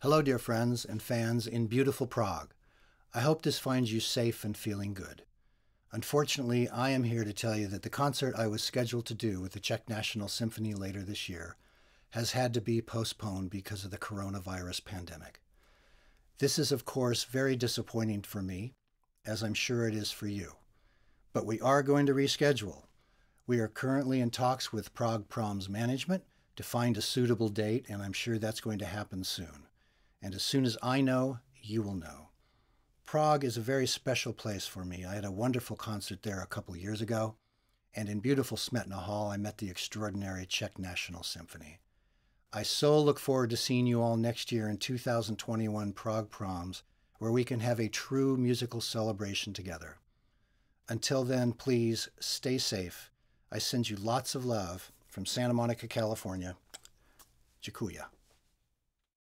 Hello, dear friends and fans in beautiful Prague. I hope this finds you safe and feeling good. Unfortunately, I am here to tell you that the concert I was scheduled to do with the Czech National Symphony later this year has had to be postponed because of the coronavirus pandemic. This is, of course, very disappointing for me, as I'm sure it is for you. But we are going to reschedule. We are currently in talks with Prague Prom's management to find a suitable date, and I'm sure that's going to happen soon and as soon as I know, you will know. Prague is a very special place for me. I had a wonderful concert there a couple years ago, and in beautiful Smetna Hall, I met the extraordinary Czech National Symphony. I so look forward to seeing you all next year in 2021 Prague Proms, where we can have a true musical celebration together. Until then, please stay safe. I send you lots of love from Santa Monica, California. Jakuya.